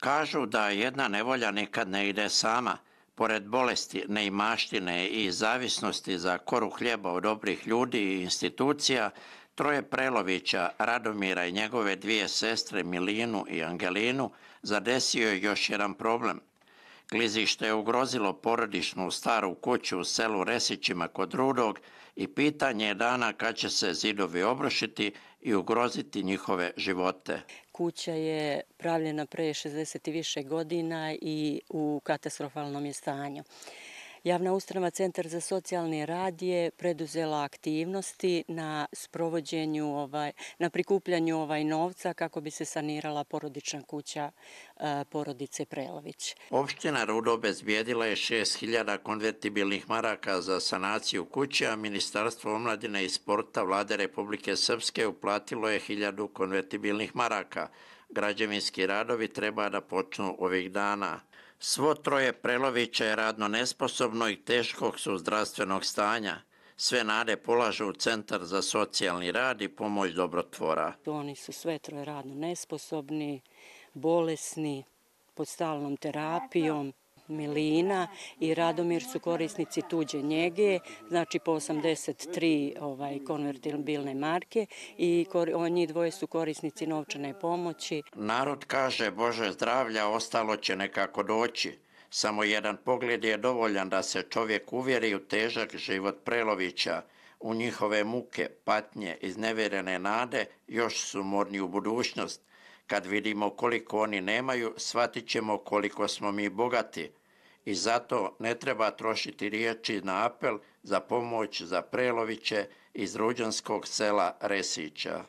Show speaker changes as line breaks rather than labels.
Kažu da jedna nevolja nikad ne ide sama. Pored bolesti, neimaštine i zavisnosti za koru hljeba od dobrih ljudi i institucija, troje Prelovića, Radomira i njegove dvije sestre Milinu i Angelinu zadesio je još jedan problem – Klizište je ugrozilo porodičnu staru kuću u selu Resićima kod Rudog i pitanje je dana kad će se zidovi obrušiti i ugroziti njihove živote.
Kuća je pravljena pre 60 i više godina i u katastrofalnom je stanju. Javna ustanova Centar za socijalni rad je preduzela aktivnosti na sprovođenju, ovaj, na prikupljanju ovaj novca kako bi se sanirala porodična kuća eh, porodice Prelović.
Opština Rudo obezbijedila je 6000 konvertibilnih maraka za sanaciju kuće, a Ministarstvo omladine i sporta Vlade Republike Srpske uplatilo je 1000 konvertibilnih maraka. Građevinski radovi treba da počnu ovih dana. Svo troje Prelovića je radno nesposobno i teškog su zdravstvenog stanja. Sve nade polažu u Centar za socijalni rad i pomoć dobrotvora.
Oni su sve troje radno nesposobni, bolesni, pod stalnom terapijom. Milina i Radomir su korisnici tuđe njege, znači po 83 ovaj, konvertibilne marke i kor, oni dvoje su korisnici novčane pomoći.
Narod kaže Bože zdravlja, ostalo će nekako doći. Samo jedan pogled je dovoljan da se čovjek uvjeri u težak život Prelovića. U njihove muke, patnje, iznevjerene nade još su morni u budućnost. Kad vidimo koliko oni nemaju, shvatit ćemo koliko smo mi bogati. I zato ne treba trošiti riječi na apel za pomoć za Preloviće iz Ruđanskog sela Resića.